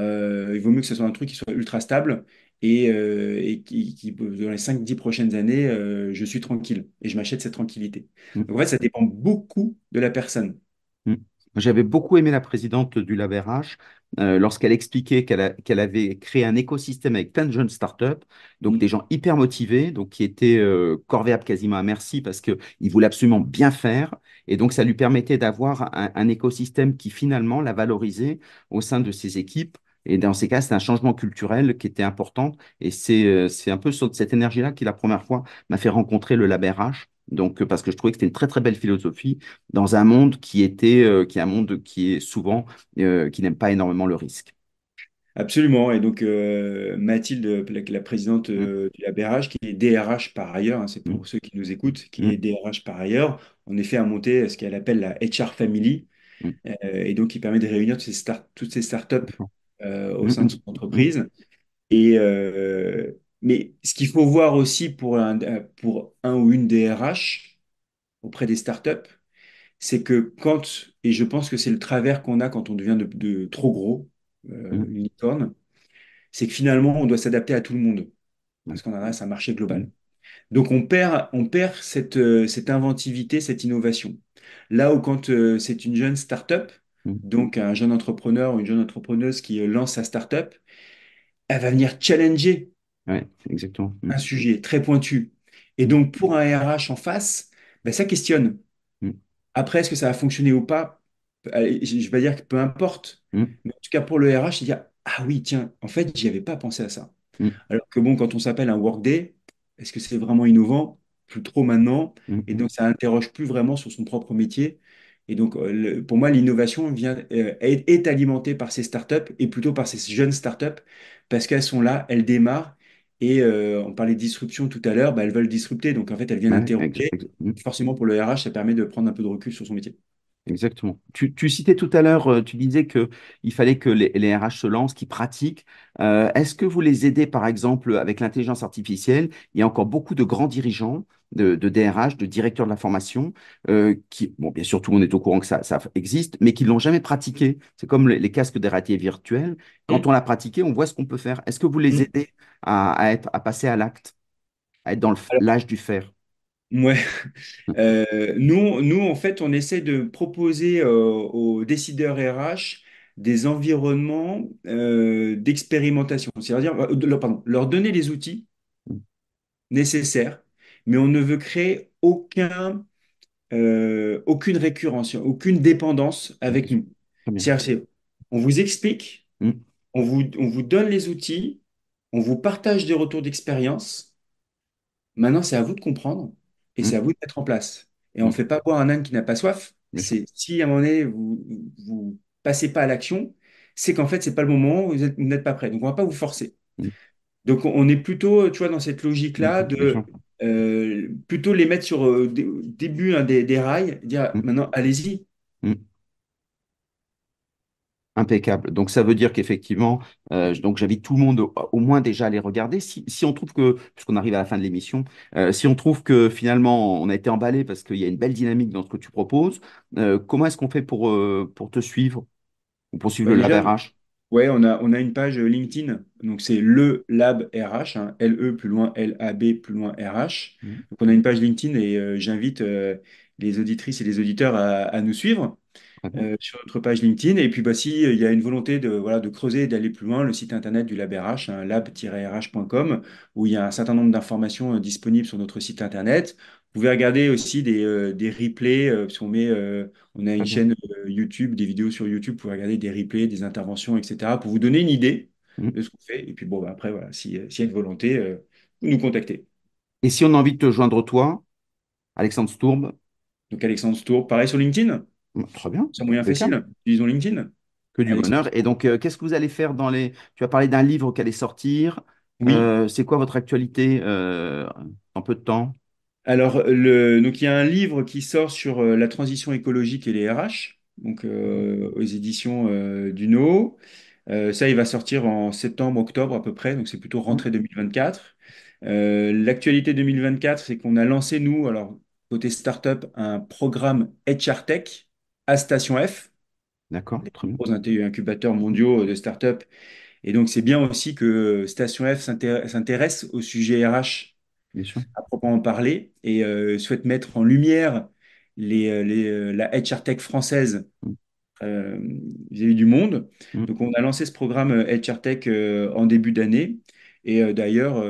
vaut mieux que ce soit un truc qui soit ultra stable et, qui, dans les 5-10 prochaines années, je suis tranquille et je m'achète cette tranquillité. Mm. en fait, ça dépend beaucoup de la personne. J'avais beaucoup aimé la présidente du LabRH euh, lorsqu'elle expliquait qu'elle avait créé un écosystème avec plein de jeunes startups, donc mm. des gens hyper motivés, donc qui étaient euh, corvéables quasiment à merci parce qu'ils voulaient absolument bien faire. Et donc, ça lui permettait d'avoir un, écosystème qui finalement la valorisait au sein de ses équipes. Et dans ces cas, c'est un changement culturel qui était important. Et c'est euh, un peu cette énergie-là qui, la première fois, m'a fait rencontrer le LabRH donc, parce que je trouvais que c'était une très très belle philosophie dans un monde qui était, euh, qui est un monde qui est souvent, euh, qui n'aime pas énormément le risque. Absolument. Et donc, euh, Mathilde, la, présidente de mm. du ABRH, qui est DRH par ailleurs, hein, c'est pour mm. ceux qui nous écoutent, qui mm. est DRH par ailleurs, en effet, a monté ce qu'elle appelle la HR Family, et donc qui permet de réunir toutes ces, start toutes ces startups au sein de son entreprise. Et, mais ce qu'il faut voir aussi pour un, euh, ou une DRH auprès des startups, c'est que quand, et je pense que c'est le travers qu'on a quand on devient de, trop gros, euh, mmh. c'est que finalement, on doit s'adapter à tout le monde, parce qu'on a un marché global. Mmh. Donc on perd, on perd cette, euh, cette inventivité, cette innovation. Là où quand c'est une jeune startup, mmh. donc un jeune entrepreneur ou une jeune entrepreneuse qui lance sa startup, elle va venir challenger oui, exactement. Mm. un sujet très pointu. Et donc, pour un RH en face, ben, ça questionne. Mm. Après, est-ce que ça va fonctionner ou pas Je vais dire que peu importe. Mm. Mais en tout cas, pour le RH, il dit Ah oui, tiens, en fait, j'y avais pas pensé à ça. Alors que bon, quand on s'appelle un workday, est-ce que c'est vraiment innovant Plus trop maintenant. Et donc, ça interroge plus vraiment sur son propre métier. Et donc, euh, pour moi, l'innovation euh, est, alimentée par ces startups et plutôt par ces jeunes startups parce qu'elles sont là, elles démarrent et euh, on parlait de disruption tout à l'heure, bah, elles veulent disrupter, donc en fait, elles viennent ouais, Forcément, pour le RH, ça permet de prendre un peu de recul sur son métier. Exactement. Tu, tu, citais tout à l'heure, euh, tu disais qu'il fallait que les, les, RH se lancent, qu'ils pratiquent. Euh, est-ce que vous les aidez, par exemple, avec l'intelligence artificielle Il y a encore beaucoup de grands dirigeants, de, de DRH, de directeurs de la formation, euh, qui, bon, bien sûr, tout le monde est au courant que ça, ça existe, mais qui ne l'ont jamais pratiqué. C'est comme les, casques des ratiers virtuels. Quand mm. on l'a pratiqué, on voit ce qu'on peut faire. Est-ce que vous les mm. aidez à, à, être, à passer à l'acte, à être dans l'âge du faire Ouais. Mmh. [laughs] Euh, nous, nous, en fait, on essaie de proposer euh, aux décideurs RH des environnements euh, d'expérimentation, c'est-à-dire, leur- donner les outils mmh. nécessaires, mais on ne veut créer aucun, aucune récurrence, aucune dépendance avec nous. C'est-à-dire, on vous explique, mmh. on vous, on vous donne les outils, on vous partage des retours d'expérience. Maintenant, c'est à vous de comprendre et mmh. c'est à vous de mettre en place. Et on mmh. ne fait pas boire un âne qui n'a pas soif. C'est si à un moment donné vous vous passez pas à l'action, c'est qu'en fait c'est pas le moment, vous n'êtes pas prêt. Donc on va pas vous forcer. Mmh. Donc on est plutôt, tu vois, dans cette logique là de euh, plutôt les mettre sur euh, début hein, des, rails, dire maintenant allez-y, Impeccable. Donc ça veut dire qu'effectivement, euh, donc j'invite tout le monde au, moins déjà à les regarder. Si, on trouve que, puisqu'on arrive à la fin de l'émission, euh, si on trouve que finalement on a été emballé parce qu'il y a une belle dynamique dans ce que tu proposes, euh, comment est-ce qu'on fait pour, pour te suivre ou pour suivre le Lab RH Ouais, on a, on a une page LinkedIn, donc c'est le Lab RH, hein. Le L-E plus loin L-A-B plus loin RH. Mhm. Donc on a une page LinkedIn et j'invite les auditrices et les auditeurs à nous suivre. Ah euh, sur notre page LinkedIn. Et puis, bah, si euh, il y a une volonté de, voilà, de creuser et d'aller plus loin, le site internet du Lab RH, hein, lab-rh.com, où il y a un certain nombre d'informations euh, disponibles sur notre site internet. Vous pouvez regarder aussi des, replays, parce on, met, on a ah une chaîne YouTube, des vidéos sur YouTube, vous pouvez regarder des replays, des interventions, etc., pour vous donner une idée mmh. de ce qu'on fait. Et puis, bon, bah, après, voilà, s'il si y a une volonté, vous nous contactez. Et si on a envie de te joindre, toi, Alexandre Stourbe Donc, Alexandre Stourbe, pareil sur LinkedIn bah, très bien. C'est un moyen facile. Disons LinkedIn. Que du bonheur. Et donc, euh, qu'est-ce que vous allez faire dans les. Tu as parlé d'un livre qui allait sortir. Oui. Euh, c'est quoi votre actualité euh, en peu de temps Alors, le... donc, il y a un livre qui sort sur la transition écologique et les RH, donc aux éditions du ça, il va sortir en septembre, octobre à peu près, donc c'est plutôt mmh. rentrée 2024. L'actualité 2024, c'est qu'on a lancé, nous, alors côté startup, un programme HR Tech à Station F. D'accord. Les gros incubateurs mondiaux de startups. Et donc, c'est bien aussi que Station F s'intéresse au sujet RH bien sûr. à proprement parler et euh, souhaite mettre en lumière les, euh, euh, la HR Tech française mm. vis-à-vis du monde. Mm. Donc, on a lancé ce programme HR Tech en début d'année. Et d'ailleurs,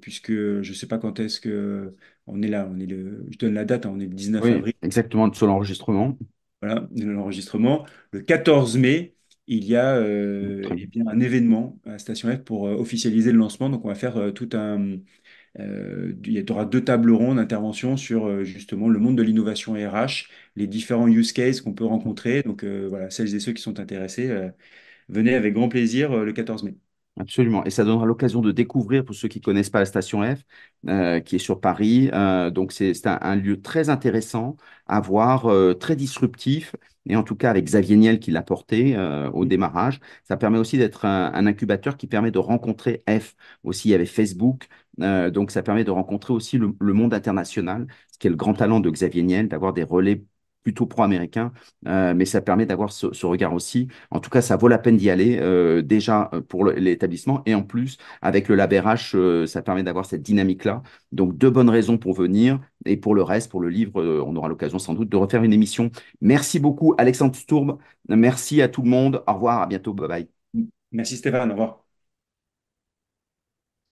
puisque je ne sais pas quand est-ce que on est là, on est le, je donne la date, hein, on est le 19 oui, avril. Exactement, sur l'enregistrement voilà, l'enregistrement, le 14 mai, il y a euh, eh un événement à Station F pour euh, officialiser le lancement. Donc, on va faire euh, tout un. il y aura deux tables rondes d'intervention sur justement le monde de l'innovation RH, les différents use cases qu'on peut rencontrer. Donc, voilà, celles et ceux qui sont intéressés, venez avec grand plaisir le 14 mai. Absolument. Et ça donnera l'occasion de découvrir, pour ceux qui ne connaissent pas la station F, euh, qui est sur Paris. Euh, donc, c'est un, lieu très intéressant à voir, euh, très disruptif. Et en tout cas, avec Xavier Niel qui l'a porté au mmh. démarrage, ça permet aussi d'être un, incubateur qui permet de rencontrer F. Aussi, il y avait Facebook. donc, ça permet de rencontrer aussi le, le monde international, ce qui est le grand talent de Xavier Niel, d'avoir des relais plutôt pro-américain, euh, mais ça permet d'avoir ce, regard aussi. En tout cas, ça vaut la peine d'y aller euh, déjà euh, pour l'établissement et en plus avec le labérage, ça permet d'avoir cette dynamique-là. Donc deux bonnes raisons pour venir et pour le reste, pour le livre, on aura l'occasion sans doute de refaire une émission. Merci beaucoup Alexandre Stourbe, merci à tout le monde, au revoir, à bientôt, bye bye. Merci Stéphane, au revoir.